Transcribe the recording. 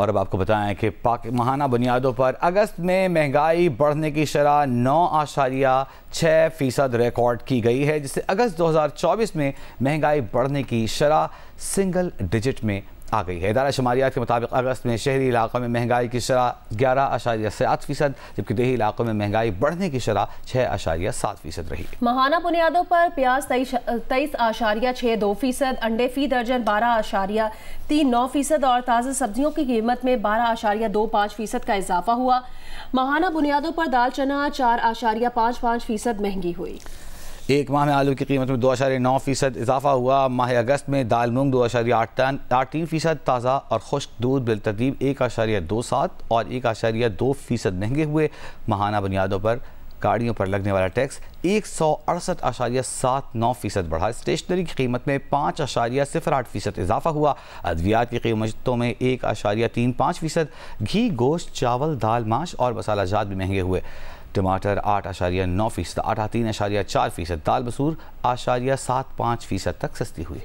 और अब आपको बताएं कि पाक महाना बुनियादों पर अगस्त में महंगाई बढ़ने की शरह नौ आशारिया छः फ़ीसद रिकॉर्ड की गई है जिससे अगस्त 2024 में महंगाई बढ़ने की शरह सिंगल डिजिट में आ गई है इदारा शुमारियात के मुताबिक अगस्त में शहरी इलाकों में महंगाई की शरह ग्यारह अशारिया सात फ़ीसद जबकि देही इलाकों में महंगाई बढ़ने की शरह छः अशारिया सात फ़ीसद रही महाना बुनियादों पर प्याज तेईस आशारिया छः दो फ़ीसद अंडे फ़ी दर्जन बारह आशारिया तीन नौ फ़ीसद और ताज़ा सब्जियों की कीमत में बारह आशारिया दो पाँच फ़ीसद का इजाफा हुआ महाना बुनियादों पर दाल चना चार आशारिया पाँच पाँच फ़ीसद महंगी हुई एक माह में आलू की कीमत में दो अशारे नौ फ़ीसद इजाफा हुआ माह अगस्त में दाल मूंग दो अशारी आठ टन आठ तीन फ़ीसद ताज़ा और खुश्क दूध बिलतरतीब एक आशारिया दो सात और एक आशारिया दो फ़ीसद महंगे हुए माहाना बुनियादों पर गाड़ियों पर लगने वाला टैक्स एक सौ अड़सठ आशारिया सात नौ फ़ीसद बढ़ा स्टेशनरी की कीमत में पाँच आशारिया सिफर आठ फ़ीसद इजाफा हुआ अद्वियात की कीमतों में एक आशारिया तीन पाँच फ़ीसद घी गोश्त चावल दाल माश और मसाला जात भी महंगे हुए टमाटर आठ आशारिया नौ फीसद आटा तीन आशारिया चार फीसद दाल बसूर आशारिया सात पाँच फीसद तक सस्ती हुई